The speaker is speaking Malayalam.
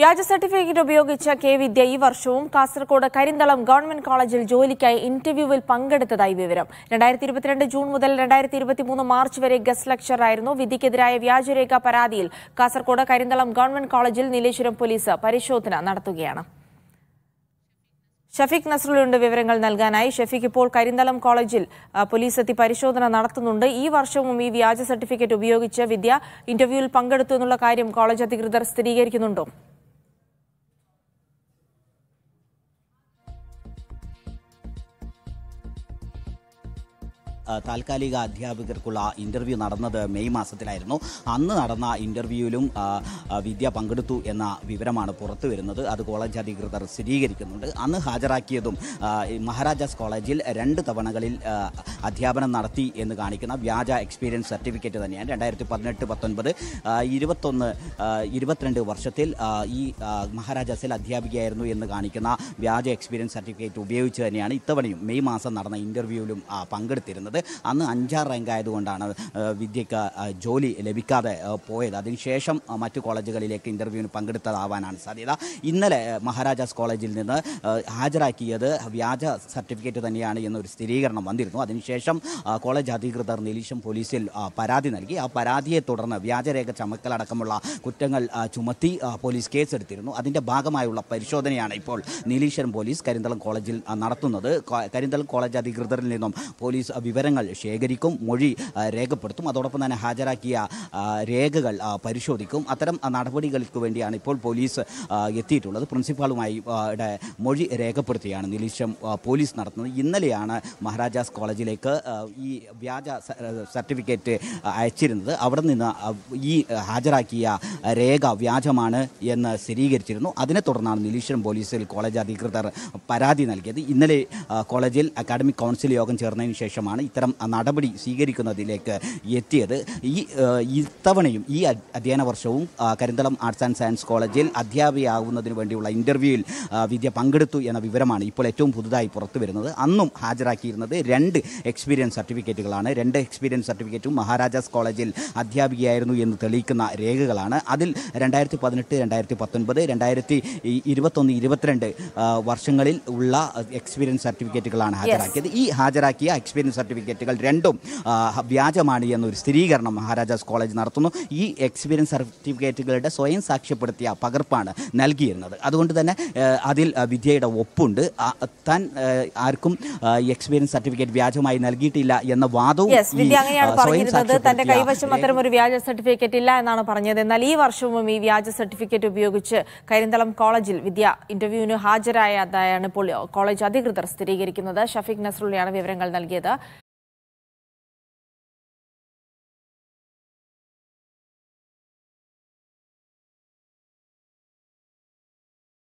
വ്യാജ സർട്ടിഫിക്കറ്റ് ഉപയോഗിച്ച കെ വിദ്യ ഈ വർഷവും കാസർകോട് കരിന്തളം ഗവൺമെന്റ് കോളേജിൽ ജോലിക്കായി ഇന്റർവ്യൂവിൽ പങ്കെടുത്തതായി വിവരം രണ്ടായിരത്തി ഇരുപത്തിരണ്ട് ജൂൺ മുതൽ രണ്ടായിരത്തി ഇരുപത്തിമൂന്ന് മാർച്ച് വരെ ഗസ്റ്റ് ലക്ചറായിരുന്നു വിധിക്കെതിരായ വ്യാജരേഖ പരാതിയിൽ കാസർകോട് കരിന്തളം ഗവൺമെന്റ് കോളേജിൽ നീലേശ്വരം പോലീസ് പരിശോധന നടത്തുകയാണ് ഷഫീഖ് നസറുലുണ്ട് വിവരങ്ങൾ നൽകാനായി ഷഫീഖ് ഇപ്പോൾ കരിന്തളം കോളേജിൽ പോലീസ് എത്തി പരിശോധന നടത്തുന്നുണ്ട് ഈ വർഷവും ഈ വ്യാജ സർട്ടിഫിക്കറ്റ് ഉപയോഗിച്ച് വിദ്യ ഇന്റർവ്യൂവിൽ പങ്കെടുത്തു എന്നുള്ള കാര്യം കോളേജ് അധികൃതർ സ്ഥിരീകരിക്കുന്നുണ്ടോ താൽക്കാലിക അധ്യാപകർക്കുള്ള ഇൻ്റർവ്യൂ നടന്നത് മെയ് മാസത്തിലായിരുന്നു അന്ന് നടന്ന ഇൻ്റർവ്യൂവിലും വിദ്യ പങ്കെടുത്തു എന്ന വിവരമാണ് പുറത്തു വരുന്നത് അത് കോളേജ് അധികൃതർ സ്ഥിരീകരിക്കുന്നുണ്ട് അന്ന് ഹാജരാക്കിയതും മഹാരാജാസ് കോളേജിൽ രണ്ട് തവണകളിൽ അധ്യാപനം നടത്തി എന്ന് കാണിക്കുന്ന വ്യാജ എക്സ്പീരിയൻസ് സർട്ടിഫിക്കറ്റ് തന്നെയാണ് രണ്ടായിരത്തി പതിനെട്ട് പത്തൊൻപത് ഇരുപത്തൊന്ന് ഇരുപത്തിരണ്ട് വർഷത്തിൽ ഈ മഹാരാജാസിൽ അധ്യാപികയായിരുന്നു എന്ന് കാണിക്കുന്ന വ്യാജ എക്സ്പീരിയൻസ് സർട്ടിഫിക്കറ്റ് ഉപയോഗിച്ച് തന്നെയാണ് ഇത്തവണയും മെയ് മാസം നടന്ന ഇൻ്റർവ്യൂവിലും പങ്കെടുത്തിരുന്നത് പറയുന്നത് അന്ന് അഞ്ചാം റാങ്ക് ആയതുകൊണ്ടാണ് വിദ്യയ്ക്ക് ജോലി ലഭിക്കാതെ പോയത് അതിനുശേഷം മറ്റു കോളേജുകളിലേക്ക് ഇൻ്റർവ്യൂവിന് പങ്കെടുത്തതാവാനാണ് സാധ്യത ഇന്നലെ മഹാരാജാസ് കോളേജിൽ നിന്ന് ഹാജരാക്കിയത് വ്യാജ സർട്ടിഫിക്കറ്റ് തന്നെയാണ് എന്നൊരു സ്ഥിരീകരണം വന്നിരുന്നു അതിനുശേഷം കോളേജ് അധികൃതർ നിലീഷം പോലീസിൽ പരാതി നൽകി ആ പരാതിയെ തുടർന്ന് വ്യാജരേഖ ചമക്കലടക്കമുള്ള കുറ്റങ്ങൾ ചുമത്തി പോലീസ് കേസെടുത്തിരുന്നു അതിൻ്റെ ഭാഗമായുള്ള പരിശോധനയാണ് ഇപ്പോൾ നീലീശ്വരം പോലീസ് കരിന്തളം കോളേജിൽ നടത്തുന്നത് കരിന്തളം കോളേജ് അധികൃതരിൽ നിന്നും പോലീസ് വിവരം വിവരങ്ങൾ ശേഖരിക്കും മൊഴി രേഖപ്പെടുത്തും അതോടൊപ്പം തന്നെ ഹാജരാക്കിയ രേഖകൾ പരിശോധിക്കും അത്തരം നടപടികൾക്ക് വേണ്ടിയാണ് ഇപ്പോൾ പോലീസ് എത്തിയിട്ടുള്ളത് പ്രിൻസിപ്പാളുമായി മൊഴി രേഖപ്പെടുത്തിയാണ് നിലീശം പോലീസ് നടത്തുന്നത് ഇന്നലെയാണ് മഹാരാജാസ് കോളേജിലേക്ക് ഈ വ്യാജ സർട്ടിഫിക്കറ്റ് അയച്ചിരുന്നത് അവിടെ നിന്ന് ഈ ഹാജരാക്കിയ രേഖ വ്യാജമാണ് എന്ന് സ്ഥിരീകരിച്ചിരുന്നു അതിനെ തുടർന്നാണ് നിലീശ്വരം പോലീസിൽ കോളേജ് അധികൃതർ പരാതി നൽകിയത് ഇന്നലെ കോളേജിൽ അക്കാഡമിക് കൗൺസിൽ യോഗം ചേർന്നതിന് ശേഷമാണ് ഇത്തരം നടപടി സ്വീകരിക്കുന്നതിലേക്ക് എത്തിയത് ഈ ഇത്തവണയും ഈ അധ്യയന വർഷവും കരിന്തളം ആർട്സ് ആൻഡ് സയൻസ് കോളേജിൽ അധ്യാപികയാകുന്നതിന് വേണ്ടിയുള്ള ഇൻ്റർവ്യൂവിൽ വിദ്യ പങ്കെടുത്തു എന്ന വിവരമാണ് ഇപ്പോൾ ഏറ്റവും പുതുതായി പുറത്തു വരുന്നത് അന്നും ഹാജരാക്കിയിരുന്നത് രണ്ട് എക്സ്പീരിയൻസ് സർട്ടിഫിക്കറ്റുകളാണ് രണ്ട് എക്സ്പീരിയൻസ് സർട്ടിഫിക്കറ്റും മഹാരാജാസ് കോളേജിൽ അധ്യാപികയായിരുന്നു എന്ന് തെളിയിക്കുന്ന രേഖകളാണ് അതിൽ രണ്ടായിരത്തി പതിനെട്ട് രണ്ടായിരത്തി പത്തൊൻപത് രണ്ടായിരത്തി ഇരുപത്തൊന്ന് ഇരുപത്തിരണ്ട് വർഷങ്ങളിൽ ഉള്ള എക്സ്പീരിയൻസ് സർട്ടിഫിക്കറ്റുകളാണ് ഹാജരാക്കിയത് ഈ ഹാജരാക്കിയ എക്സ്പീരിയൻസ് സർട്ടിഫിക്കറ്റ് സർട്ടിഫിക്കറ്റുകൾ രണ്ടും വ്യാജമാണ് എന്നൊരു സ്ഥിരീകരണം മഹാരാജാസ് കോളേജ് നടത്തുന്നു ഈ എക്സ്പീരിയൻസ് സർട്ടിഫിക്കറ്റുകളുടെ സ്വയം സാക്ഷ്യപ്പെടുത്തിയ പകർപ്പാണ് നൽകിയിരുന്നത് അതുകൊണ്ട് തന്നെ അതിൽ വിദ്യയുടെ ഒപ്പുണ്ട് താൻ ആർക്കും എക്സ്പീരിയൻസ് സർട്ടിഫിക്കറ്റ് വ്യാജമായി നൽകിയിട്ടില്ല എന്ന വാദവും പറഞ്ഞിരുന്നത് തന്റെ കൈവശം അത്തരം ഒരു വ്യാജ സർട്ടിഫിക്കറ്റ് ഇല്ല എന്നാണ് പറഞ്ഞത് എന്നാൽ ഈ വർഷവും ഈ വ്യാജ സർട്ടിഫിക്കറ്റ് ഉപയോഗിച്ച് കരിന്തളം കോളേജിൽ വിദ്യ ഇന്റർവ്യൂവിന് ഹാജരായതായാണ് ഇപ്പോൾ കോളേജ് അധികൃതർ സ്ഥിരീകരിക്കുന്നത് ഷഫീഖ് നസറുള്ളിയാണ് വിവരങ്ങൾ നൽകിയത്